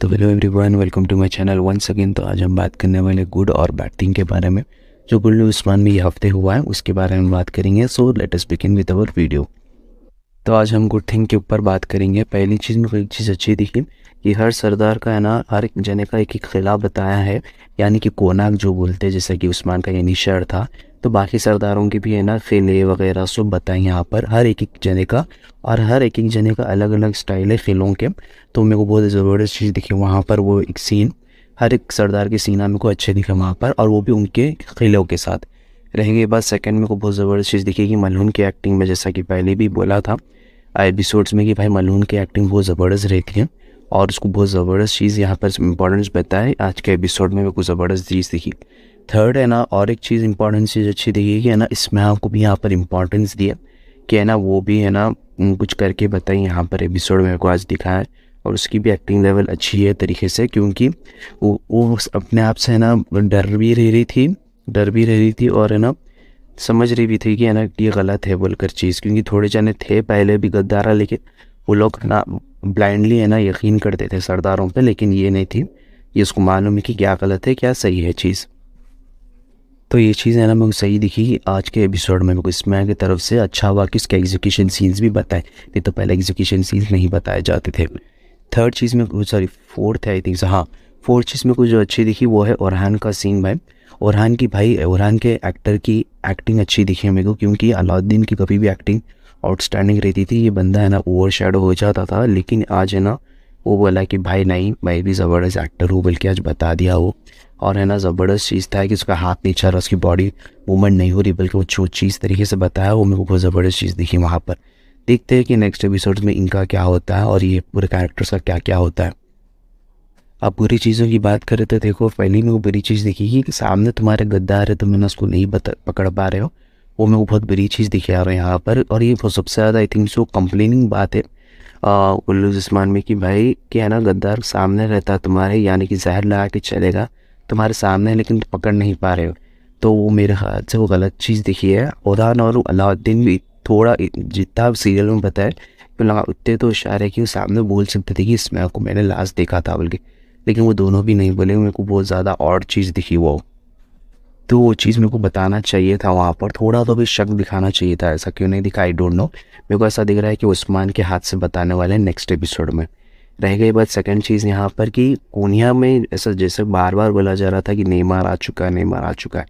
तो hello everyone welcome to my channel once again तो आज हम बात करने वाले गुड और बैड थिंग के बारे में जो गुल उस्मान में ये हफ्ते हुआ है उसके बारे में बात करेंगे so let us begin with our video तो आज हम गुड थिंग के ऊपर बात करेंगे पहली चीज़ में एक चीज़ अच्छी दिखी कि हर सरदार का है ना हर एक जने का एक एक खिलाफ बताया है यानी कि कोनाक जो बोलते जैसे कि उस्मान का ये निशर था तो बाकी सरदारों की भी है ना ख़िले वगैरह सब बताए यहाँ पर हर एक एक जने का और हर एक एक जने का अलग अलग स्टाइल है खिलों के तो मेरे को बहुत ज़बरदस्त चीज़ दिखी वहाँ पर वो एक सीन हर एक सरदार की सीना मेरे को अच्छे दिखे वहाँ पर और वो भी उनके किलों के साथ रहेंगे बस सेकेंड मेरे को बहुत ज़बरदस्त चीज़ दिखी कि मलहून की एक्टिंग में जैसा कि पहले भी बोला था एपिसोड्स में कि भाई मलहून की एक्टिंग बहुत ज़बरदस्त रहती है और उसको बहुत ज़बरदस्त चीज़ यहाँ पर इंपॉर्टेंस बताए आज के एपिसोड में मेरे को ज़बरदस्त चीज़ दिखी थर्ड है ना और एक चीज़ इंपॉर्टेंट चीज़ अच्छी दिखी कि है ना इसमें आपको भी यहाँ पर इंपॉर्टेंस दिया कि है ना वो भी है ना कुछ करके बताइए यहाँ पर एपिसोड मेरे को आज दिखाया और उसकी भी एक्टिंग लेवल अच्छी है तरीके से क्योंकि वो वो अपने आप से है ना डर भी रह रही थी डर भी रह रही थी और है ना समझ रही भी थी कि है ना ये गलत है बोलकर चीज़ क्योंकि थोड़े जाने थे पहले भी गद्दारा लेकिन वो लोग ना ब्लाइंडली है ना यकीन करते थे सरदारों पे लेकिन ये नहीं थी ये इसको मालूम है कि क्या गलत है क्या सही है चीज़ तो ये चीज़ है ना मेरे को सही दिखी आज के एपिसोड में मेरे को इसमें की तरफ से अच्छा हुआ कि इसके एग्जीक्यूशन सीन्स भी बताए नहीं तो पहले एग्जीक्यूशन सीन्स नहीं बताए जाते थे थर्ड चीज़ में सॉरी फोर्थ आई थिंक हाँ फोर्थ चीज़ में कुछ जो अच्छी दिखी वो है औरहान का सीन भाई औरहान की भाई औरहान के एक्टर की एक्टिंग अच्छी दिखी है मेरे को क्योंकि अलाउद्दीन की कभी भी एक्टिंग आउटस्टैंडिंग रहती थी ये बंदा है ना ओवर शेडो हो जाता था लेकिन आज है ना वो बोला कि भाई नहीं मैं भी ज़बरदस्त एक्टर हूँ बल्कि आज बता दिया वो और है ना ज़बरदस्त चीज़ था कि उसका हाथ नहीं चल रहा उसकी बॉडी मूवमेंट नहीं हो रही बल्कि वो जो चीज़ तरीके से बताया वो मेरे को बहुत ज़बरदस्त चीज़ दिखी वहाँ पर देखते हैं कि नेक्स्ट एपिसोड में इनका क्या होता है और ये पूरे कैरेक्टर्स का क्या क्या होता है अब बुरी चीज़ों की बात करें तो देखो पहली में वो बुरी चीज़ दिखी कि सामने तुम्हारे गद्दा आ रहे तुम ना उसको नहीं बता पकड़ पा रहे हो वो मेरे को बहुत बड़ी चीज़ दिखे आ रहा है यहाँ पर और ये सबसे ज़्यादा आई थिंक सो कंप्लेनिंग बात है उल्लू जस्मान में कि भाई क्या है ना गद्दार सामने रहता तुम्हारे यानी कि जहर लगा के चलेगा तुम्हारे सामने लेकिन पकड़ नहीं पा रहे हो तो वो मेरे हाथ से वो गलत चीज़ दिखी है उदाहरण और अलाउद्दीन भी थोड़ा जितना सीरियल में बताया उतने तो इशारे कि वो सामने बोल सकते थे कि इसमें आपको मैंने लास्ट देखा था बल्कि लेकिन वो दोनों भी नहीं बोले मेरे को बहुत ज़्यादा और चीज़ दिखी वो तो वो चीज़ मेरे को बताना चाहिए था वहाँ पर थोड़ा तो भी शक दिखाना चाहिए था ऐसा क्यों नहीं दिखा आई डोंट नो मेरे को ऐसा दिख रहा है कि उस्मान के हाथ से बताने वाले हैं नेक्स्ट एपिसोड में रह गई बात सेकंड चीज़ यहाँ पर कि कोनिया में ऐसा जैसे बार बार बोला जा रहा था कि नेमार आ चुका है नेमार आ चुका है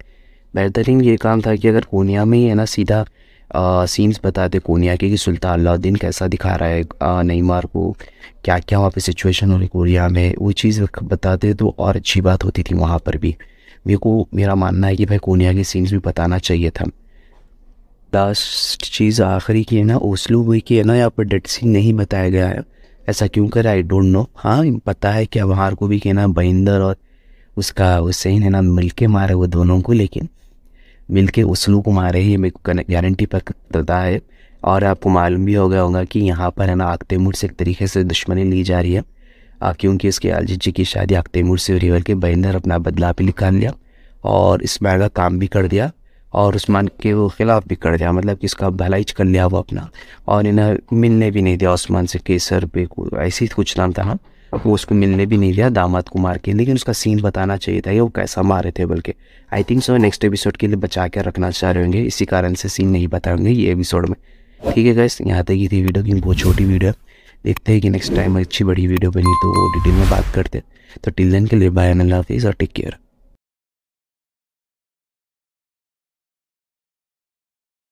बेहतरीन ये काम था कि अगर कोनिया में ही है ना सीधा सीन्स बताते कोनिया के कि सुल्तान अलाउद्दीन कैसा दिखा रहा है आ, नेमार को क्या क्या वहाँ पे सिचुएशन हो रही कोरिया में वो चीज़ बताते तो और अच्छी बात होती थी वहाँ पर भी मेरे को मेरा मानना है कि भाई कोनिया के सीन्स भी बताना चाहिए था लास्ट चीज़ आखिरी की है ना ओसलू हुई की है ना यहाँ पर डेड सीन नहीं बताया गया है ऐसा क्यों करा आई डोंट नो हाँ पता है कि अवहार को भी कहना बहिंदर और उसका हुसैन है ना मिल के मारे वो दोनों को लेकिन मिल के उसलू को मारे ही मेरे को गारंटी पर पता है और आपको मालूम भी हो गया होगा कि यहाँ पर है ना आगते मुड़ से एक तरीके से दुश्मनी ली जा रही है क्योंकि इसके अलजीत जी की शादी तैमूर से रिवर के बहिंदर अपना बदला भी निकाल लिया और इस्माइल का काम भी कर दिया और उस्मान के वो ख़िलाफ़ भी कर दिया मतलब कि इसका भलाइज कर लिया वो अपना और इन्हें मिलने भी नहीं दिया उस्मान से केसर पे ऐसे ही कुछ नाम था हाँ। वो उसको मिलने भी नहीं दिया दामाद को मार के लेकिन उसका सीन बताना चाहिए था ये वो कैसा मारे थे बल्कि I think so next episode के लिए बचा के रखना चाह रहे होंगे इसी कारण से सीन नहीं बताएंगे ये एपिसोड में ठीक है गैस यहाँ तक ये थी वीडियो क्योंकि बहुत छोटी वीडियो है देखते हैं कि नेक्स्ट टाइम अच्छी बड़ी वीडियो बनी तो वो डिटेल में बात करते हैं तो टिल देन के लिए बाय एंड हाफिज़ और टेक केयर